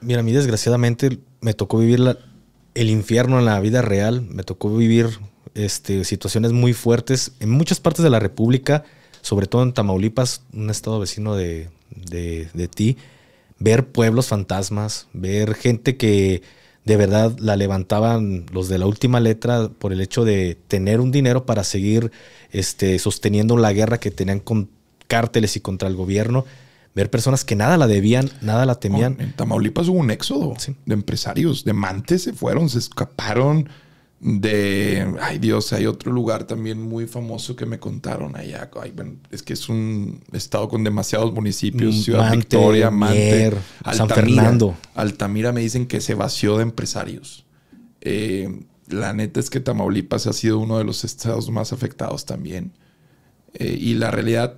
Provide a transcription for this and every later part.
Mira, a mí desgraciadamente me tocó vivir el infierno en la vida real, me tocó vivir este, situaciones muy fuertes en muchas partes de la República, sobre todo en Tamaulipas, un estado vecino de, ti, ver pueblos fantasmas, ver gente que de verdad la levantaban los de la última letra por el hecho de tener un dinero para seguir este, sosteniendo la guerra que tenían con cárteles y contra el gobierno ver personas que nada la debían, nada la temían. En Tamaulipas hubo un éxodo de empresarios, de mantes se fueron, se escaparon de, ay Dios, hay otro lugar también muy famoso que me contaron allá. es que es un estado con demasiados municipios, mm, Ciudad Victoria, Mante, San Fernando. Altamira me dicen que se vació de empresarios. Eh, la neta es que Tamaulipas ha sido uno de los estados más afectados también. Eh, y la realidad,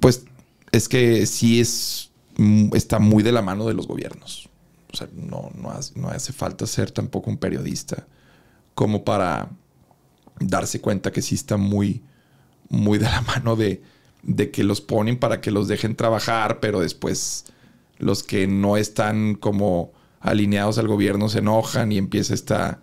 pues es que sí es, mm, está muy de la mano de los gobiernos. O sea, no, no, hace, falta ser tampoco un periodista como para darse cuenta que sí está muy, muy de la mano de, de que los ponen para que los dejen trabajar, pero después los que no están como alineados al gobierno se enojan y empieza esta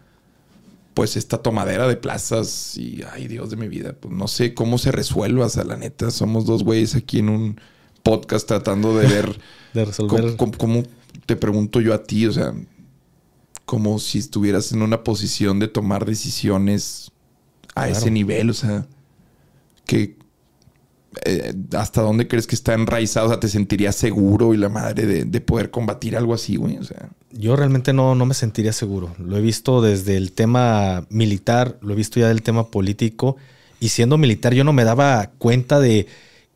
pues esta tomadera de plazas y ay Dios de mi vida, pues no sé cómo se resuelva, o sea, la neta, somos dos güeyes aquí en un podcast tratando de ver. de resolver. Cómo, te pregunto yo a ti, o sea, como si estuvieras en una posición de tomar decisiones a ese nivel, o sea, que. Eh, ¿Hasta dónde crees que está enraizado? O sea, ¿te sentirías seguro y la madre de, poder combatir algo así, güey? O sea. Yo realmente no, no me sentiría seguro. Lo he visto desde el tema militar, lo he visto ya del tema político. Y siendo militar, yo no me daba cuenta de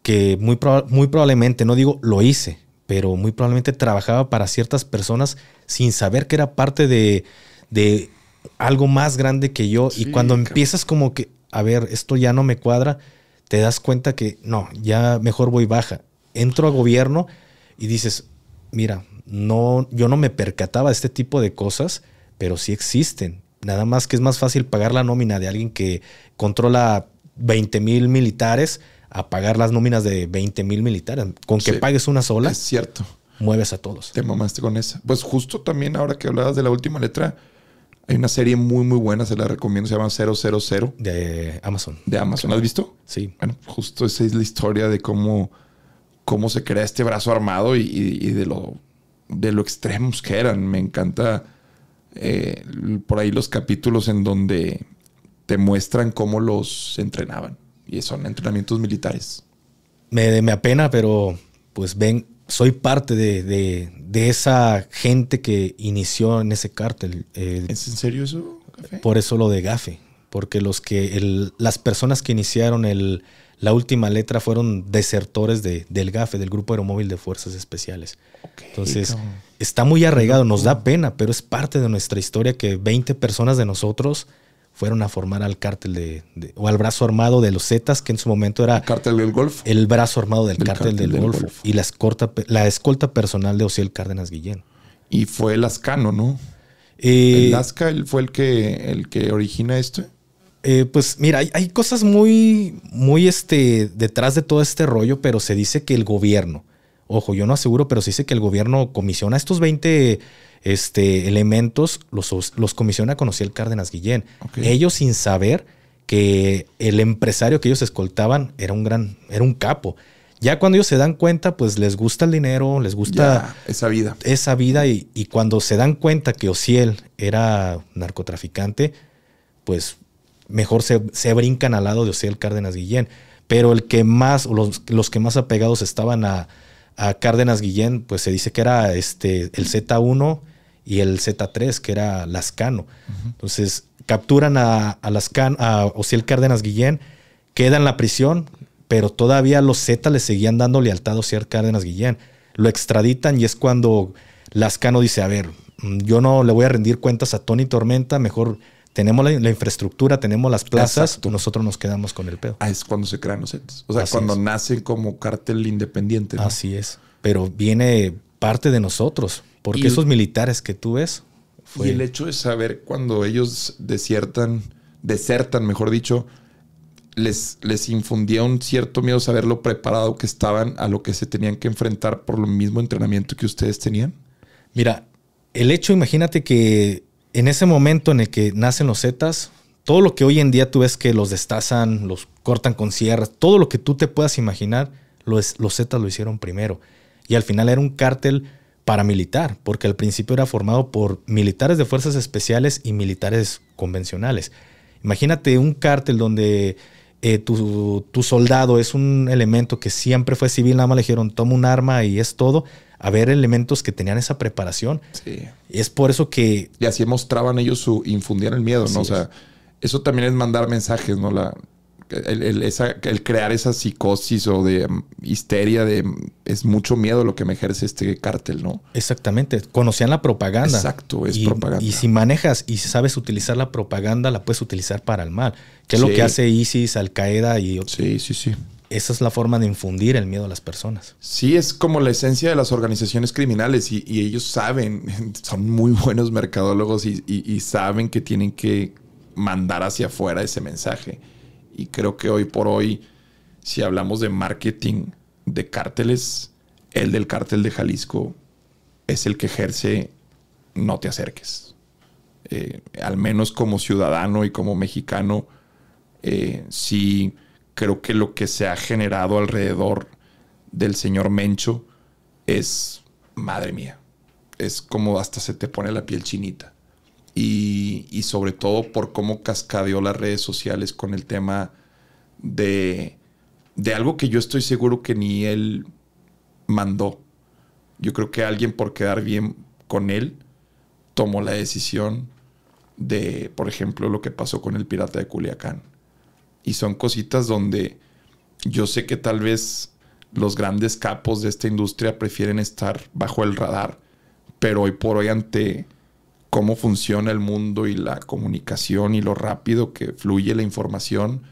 que muy, muy probablemente, no digo lo hice, pero muy probablemente trabajaba para ciertas personas sin saber que era parte de, algo más grande que yo. y cuando empiezas como que, a ver, esto ya no me cuadra, te das cuenta que no, ya mejor voy baja. Entro a gobierno y dices, mira, no, yo no me percataba de este tipo de cosas, pero sí existen. Nada más que es más fácil pagar la nómina de alguien que controla 20 mil militares a pagar las nóminas de 20 mil militares. Con que pagues una sola. Es cierto. Mueves a todos. Te mamaste con esa. Pues justo también ahora que hablabas de la última letra, hay una serie muy, muy buena, se la recomiendo, se llama 000. De Amazon. De Amazon. has visto? Sí. Bueno, justo esa es la historia de cómo, cómo se crea este brazo armado y, de, lo, de lo extremos que eran. Me encanta eh, por ahí los capítulos en donde te muestran cómo los entrenaban y son entrenamientos militares. Me, me apena, pero pues ven, soy parte de, esa gente que inició en ese cártel. Eh, ¿Es en serio eso? Por eso lo de Gafe. Porque los que las personas que iniciaron el, la última letra fueron desertores del GAFE, del Grupo Aeromóvil de Fuerzas Especiales. Entonces, está muy arraigado, nos da pena, pero es parte de nuestra historia que 20 personas de nosotros fueron a formar al cártel de, o al brazo armado de los Zetas, que en su momento era... El cártel del Golfo. El brazo armado del, cártel, del, Golfo, Y la escolta, la escolta personal de Osiel Cárdenas Guillén. Y fue Lascano, ¿no? Eh, ¿El fue el que, el que origina esto? Eh, pues mira, hay, hay, cosas muy, muy este, detrás de todo este rollo, pero se dice que el gobierno, Ojo, yo no aseguro, pero sí sé que el gobierno comisiona estos 20 este, elementos, los, los comisiona con Ociel Cárdenas Guillén. Ellos sin saber que el empresario que ellos escoltaban era un gran, era un capo. Ya cuando ellos se dan cuenta, pues les gusta el dinero, les gusta esa vida. Esa vida y, cuando se dan cuenta que Ociel era narcotraficante, pues mejor se, brincan al lado de Ociel Cárdenas Guillén. Pero el que más, los, los que más apegados estaban a, a Cárdenas Guillén, pues se dice que era este, el Z1 y el Z3, que era Lascano. Entonces capturan a, a, Lascano, a Ociel Cárdenas Guillén, queda en la prisión, pero todavía los Z le seguían dando lealtad a Ociel Cárdenas Guillén. Lo extraditan y es cuando Lascano dice, a ver, mm, yo no le voy a rendir cuentas a Tony Tormenta, mejor tenemos la, infraestructura, tenemos las plazas, nosotros nos quedamos con el pedo. Ah, es cuando se crean los entes. O sea, cuando nacen como cártel independiente. Así es. Pero viene parte de nosotros, porque esos militares que tú ves. Y el hecho de saber cuando ellos desiertan, desertan, mejor dicho, les, les, infundía un cierto miedo saber lo preparado que estaban a lo que se tenían que enfrentar por lo mismo entrenamiento que ustedes tenían? Mira, el hecho, imagínate que en ese momento en el que nacen los Zetas, todo lo que hoy en día tú ves que los destazan, los cortan con sierras, todo lo que tú te puedas imaginar, los, los Zetas lo hicieron primero. Y al final era un cártel paramilitar, porque al principio era formado por militares de fuerzas especiales y militares convencionales. Imagínate un cártel donde eh, tu, tu soldado es un elemento que siempre fue civil, nada más le dijeron toma un arma y es todo haber elementos que tenían esa preparación. Sí. Es por eso que... Y así mostraban ellos su... infundían el miedo, ¿no? O sea, eso también es mandar mensajes, ¿no? La, el, crear esa psicosis o de mm, histeria de mm, es mucho miedo lo que me ejerce este cártel, ¿no? Exactamente. Conocían la propaganda. Exacto, es y, propaganda. Y si manejas y sabes utilizar la propaganda, la puedes utilizar para el mal. Que es lo que hace ISIS, Al Qaeda y otros. Sí, sí, sí esa es la forma de infundir el miedo a las personas. Sí, es como la esencia de las organizaciones criminales y, ellos saben, son muy buenos mercadólogos y, saben que tienen que mandar hacia afuera ese mensaje. Y creo que hoy por hoy, si hablamos de marketing de cárteles, el del cártel de Jalisco es el que ejerce no te acerques. Eh, al menos como ciudadano y como mexicano, eh, sí creo que lo que se ha generado alrededor del señor Mencho es, madre mía, es como hasta se te pone la piel chinita. Y, sobre todo por cómo cascadeó las redes sociales con el tema de, de algo que yo estoy seguro que ni él mandó. Yo creo que alguien por quedar bien con él tomó la decisión de, por ejemplo, lo que pasó con el pirata de Culiacán y son cositas donde yo sé que tal vez los grandes capos de esta industria prefieren estar bajo el radar, pero hoy por hoy ante cómo funciona el mundo y la comunicación y lo rápido que fluye la información,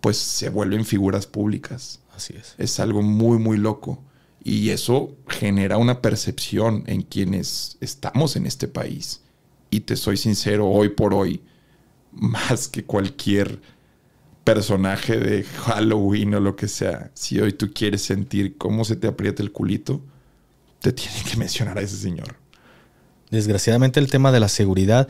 pues se vuelven figuras públicas. Así es. Es algo muy, muy loco. Y eso genera una percepción en quienes estamos en este país. Y te soy sincero, hoy por hoy, más que cualquier personaje de Halloween o lo que sea, si hoy tú quieres sentir cómo se te aprieta el culito, te tienen que mencionar a ese señor. Desgraciadamente el tema de la seguridad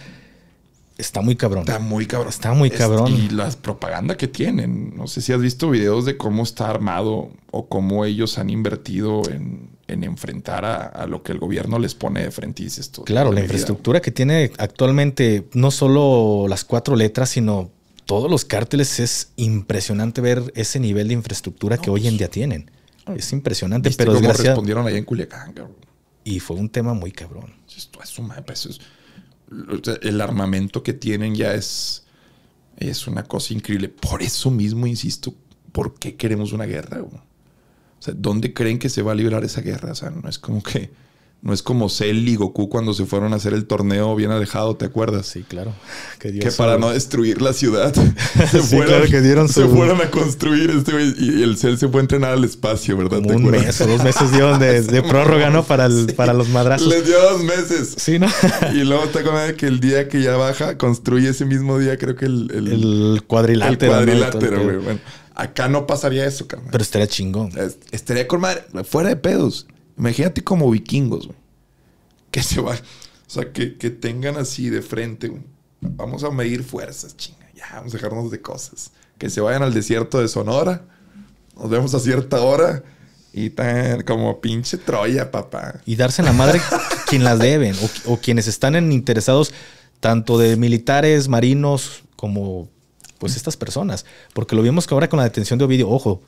está muy cabrón. Está muy cabrón. Está muy cabrón. y la propaganda que tienen. No sé si has visto videos de cómo está armado o cómo ellos han invertido en, en enfrentar a, a, lo que el gobierno les pone de frente. Y dices claro, la infraestructura que tiene actualmente no solo las cuatro letras, sino todos los cárteles es impresionante ver ese nivel de infraestructura que hoy en pues. día tienen. Es impresionante, ¿Viste pero cómo respondieron allá en Culiacán, cabrón. Y fue un tema muy cabrón. Pues, el armamento que tienen ya es, es una cosa increíble. Por eso mismo insisto, ¿por qué queremos una guerra? ¿dónde creen que se va a librar esa guerra? sea, no es como que no es como Cell y Goku cuando se fueron a hacer el torneo bien alejado, ¿te acuerdas? Sí, claro. Que, para no destruir la ciudad se, se fueron a construir este y el Cell se fue a entrenar al espacio, ¿verdad? un mes dos meses de, prórroga, ¿no? Para, para los madrazos. Les dio dos meses. Sí, ¿no? y luego está con que el día que ya baja, construye ese mismo día, creo que el... El, cuadrilátero. El cuadrilátero, güey. Bueno, acá no pasaría eso, cabrón. Pero estaría chingón. Estaría con madre, fuera de pedos. Imagínate como vikingos, güey. Que se van. O sea, que, tengan así de frente, Vamos a medir fuerzas, chinga. Ya, vamos a dejarnos de cosas. Que se vayan al desierto de Sonora. Nos vemos a cierta hora. Y tan como pinche Troya, papá. Y darse la madre quien las deben. O, quienes están interesados, tanto de militares, marinos, como pues estas personas. Porque lo vimos que ahora con la detención de Ovidio, ojo,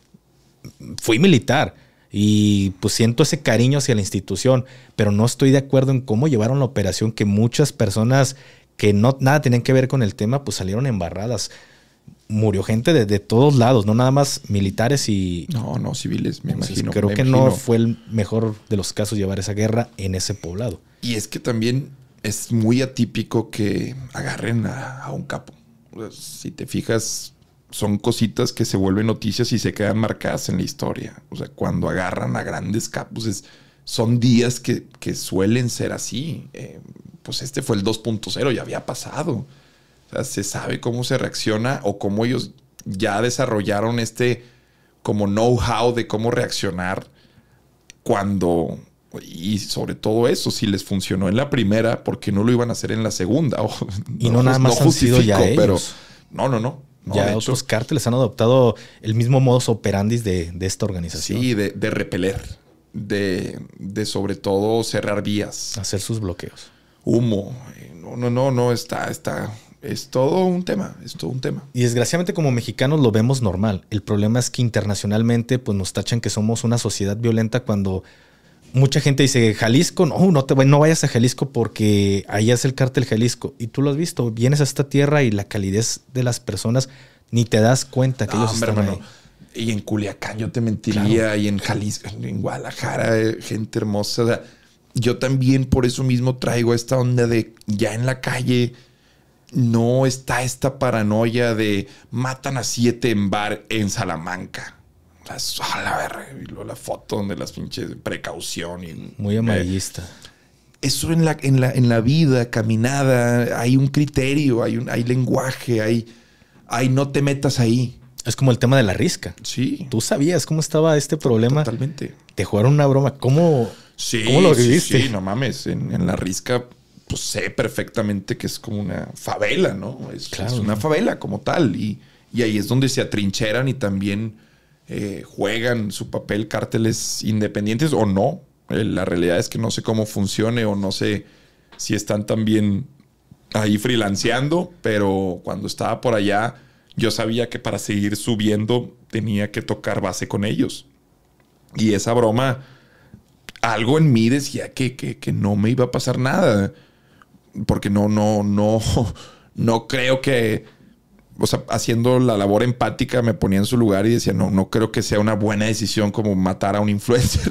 fui militar y pues siento ese cariño hacia la institución, pero no estoy de acuerdo en cómo llevaron la operación que muchas personas que no nada tenían que ver con el tema, pues salieron embarradas. Murió gente de, todos lados, no nada más militares y... No, no, civiles, me imagino. Creo que no fue el mejor de los casos llevar esa guerra en ese poblado. Y es que también es muy atípico que agarren a, un capo. si te fijas, son cositas que se vuelven noticias y se quedan marcadas en la historia. O sea, cuando agarran a grandes capos, son días que, suelen ser así. Eh, pues este fue el 2.0, ya había pasado. O sea, se sabe cómo se reacciona o cómo ellos ya desarrollaron este como know-how de cómo reaccionar cuando, y sobre todo eso, si les funcionó en la primera, porque no lo iban a hacer en la segunda? y no, nada pues más ya no, no, no ya otros cárteles han adoptado el mismo modus operandi de, esta organización. Sí, de, repeler, de, sobre todo cerrar vías. Hacer sus bloqueos. Humo. Eh, no, no, no, no, está, está. Es todo un tema, es todo un tema. Y desgraciadamente como mexicanos lo vemos normal. El problema es que internacionalmente pues nos tachan que somos una sociedad violenta cuando mucha gente dice, Jalisco, no, no, te, no vayas a Jalisco porque ahí es el cártel Jalisco. Y tú lo has visto, vienes a esta tierra y la calidez de las personas, ni te das cuenta que ellos están Y en Culiacán yo te mentiría, y en Jalisco, en Guadalajara, eh, gente hermosa. yo también por eso mismo traigo esta onda de ya en la calle no está esta paranoia de matan a siete en bar en Salamanca a la la foto donde las pinches precaución y muy eh, amarillista. eso en la, la, en la vida caminada hay un criterio, hay un, hay lenguaje, hay, hay no te metas ahí. Es como el tema de la risca. Sí. Tú sabías cómo estaba este problema. Totalmente. Te jugaron una broma. ¿Cómo, lo viviste? Sí, no mames. En, la risca, pues sé perfectamente que es como una favela, ¿no? Es, una favela como tal. Y, y ahí es donde se atrincheran y también eh, juegan su papel cárteles independientes o no. Eh, la realidad es que no sé cómo funcione o no sé si están también ahí freelanceando, pero cuando estaba por allá yo sabía que para seguir subiendo tenía que tocar base con ellos. Y esa broma, algo en mí decía que, que, que no me iba a pasar nada, porque no, no, no, no creo que o sea, haciendo la labor empática, me ponía en su lugar y decía, no, no creo que sea una buena decisión como matar a un influencer,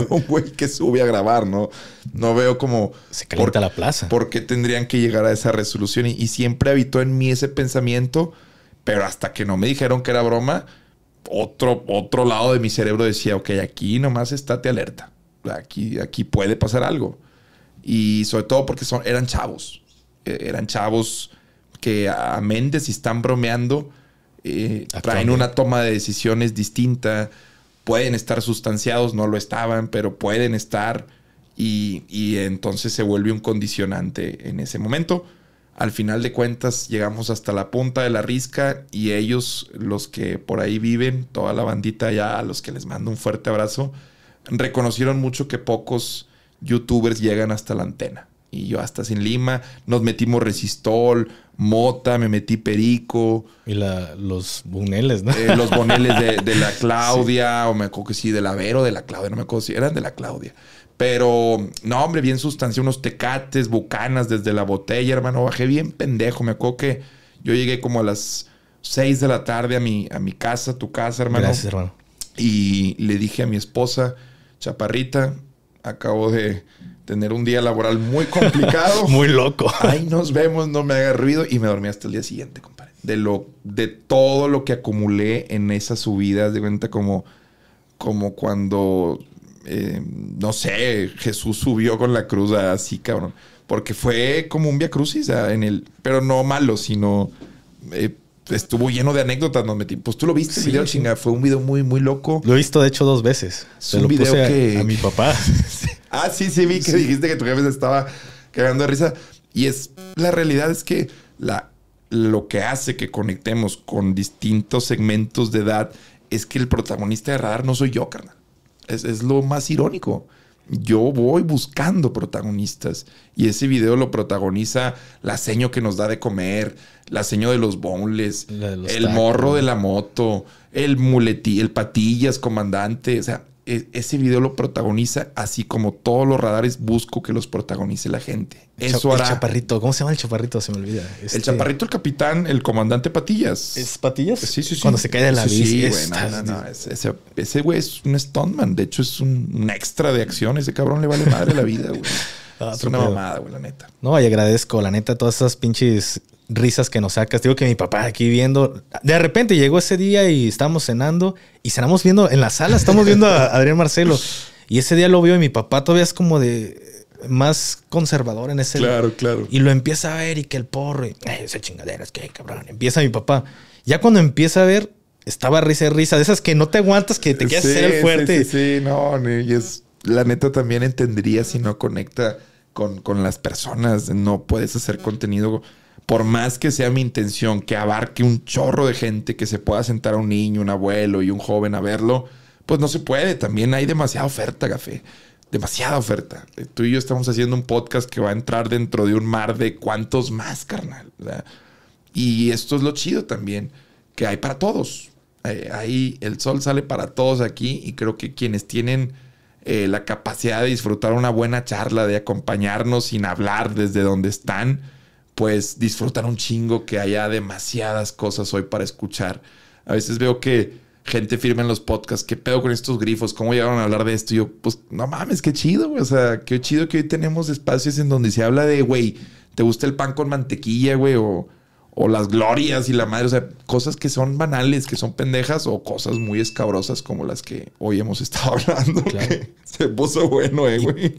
a un güey que sube a grabar, ¿no? No veo como... Se calienta la plaza. ¿Por qué tendrían que llegar a esa resolución? Y, siempre habitó en mí ese pensamiento, pero hasta que no me dijeron que era broma, otro, otro lado de mi cerebro decía, ok, aquí nomás estate alerta, aquí, aquí puede pasar algo. Y sobre todo porque son, eran chavos, e, eran chavos que a y si están bromeando, eh, traen una toma de decisiones distinta, pueden estar sustanciados, no lo estaban, pero pueden estar y, y entonces se vuelve un condicionante en ese momento. Al final de cuentas llegamos hasta la punta de la risca y ellos, los que por ahí viven, toda la bandita ya a los que les mando un fuerte abrazo, reconocieron mucho que pocos youtubers llegan hasta la antena. Y yo hasta sin Lima nos metimos resistol, mota, me metí perico. Y los buneles, ¿no? Eh, los boneles de, la Claudia, o me acuerdo que sí, de la Vero, de la Claudia, no me acuerdo si eran de la Claudia. Pero, no, hombre, bien sustancia, unos tecates, bucanas desde la botella, hermano. Bajé bien pendejo. Me acuerdo que yo llegué como a las 6 de la tarde a mi, a mi casa, tu casa, hermano. Gracias, hermano. Y le dije a mi esposa, chaparrita, acabo de tener un día laboral muy complicado. muy loco. Ay, nos vemos, no me haga ruido. Y me dormí hasta el día siguiente, compadre. De, lo, de todo lo que acumulé en esas subidas, de venta. como, como cuando, eh, no sé, Jesús subió con la cruz así, cabrón. Porque fue como un via crucis, en el, pero no malo, sino... Eh, estuvo lleno de anécdotas, nos Pues tú lo viste, el video, chinga, fue un video muy, muy loco. Lo he visto, de hecho, dos veces. Es un video que... a mi papá. sí. Ah, sí, sí, vi que dijiste que tu jefe se estaba cagando de risa. Y es, la realidad es que la, lo que hace que conectemos con distintos segmentos de edad es que el protagonista de radar no soy yo, carnal. Es, lo más irónico. Yo voy buscando protagonistas y ese video lo protagoniza la seño que nos da de comer, la seño de los bowls, el morro de la moto, el muletí, el patillas comandante, o sea, e, ese video lo protagoniza, así como todos los radares busco que los protagonice la gente. Eso el El chaparrito, ¿cómo se llama el chaparrito? Se me olvida. El este- chaparrito, el capitán, el comandante Patillas. ¿Es Patillas? Sí, sí, sí. Cuando se cae de la bici. Sí, güey, no, Ese, güey es un stuntman. De hecho, es un, extra de acción. Ese cabrón le vale madre la vida, güey. Ah, es una mamada, güey, la neta. No, y agradezco, la neta, todas esas pinches risas que nos sacas. Digo que mi papá aquí viendo, de repente llegó ese día y estábamos cenando y cenamos viendo, en la sala estamos viendo a Adrián Marcelo. Y ese día lo vio y mi papá todavía es como de más conservador en ese Claro, claro. Y lo empieza a ver y que el porro, y, esa chingadera, es que cabrón, empieza mi papá. Ya cuando empieza a ver, estaba risa y risa, de esas que no te aguantas, que te quieres ser fuerte. Sí, sí, no, y es, la neta también entendería si no conecta con, con las personas, no puedes hacer contenido por más que sea mi intención que abarque un chorro de gente, que se pueda sentar a un niño, un abuelo y un joven a verlo, pues no se puede. También hay demasiada oferta, café. Demasiada oferta. Eh, tú y yo estamos haciendo un podcast que va a entrar dentro de un mar de cuantos más, carnal. Y esto es lo chido también, que hay para todos. Eh, ahí el sol sale para todos aquí y creo que quienes tienen eh, la capacidad de disfrutar una buena charla, de acompañarnos sin hablar desde donde están, pues disfrutar un chingo que haya demasiadas cosas hoy para escuchar. A veces veo que gente firma en los podcasts, ¿qué pedo con estos grifos? ¿Cómo llegaron a hablar de esto? Y yo, pues no mames, qué chido, güey. O sea, qué chido que hoy tenemos espacios en donde se habla de, güey, ¿te gusta el pan con mantequilla, güey? O, o las glorias y la madre, o sea, cosas que son banales, que son pendejas o cosas muy escabrosas como las que hoy hemos estado hablando. Claro. se puso bueno, eh, güey.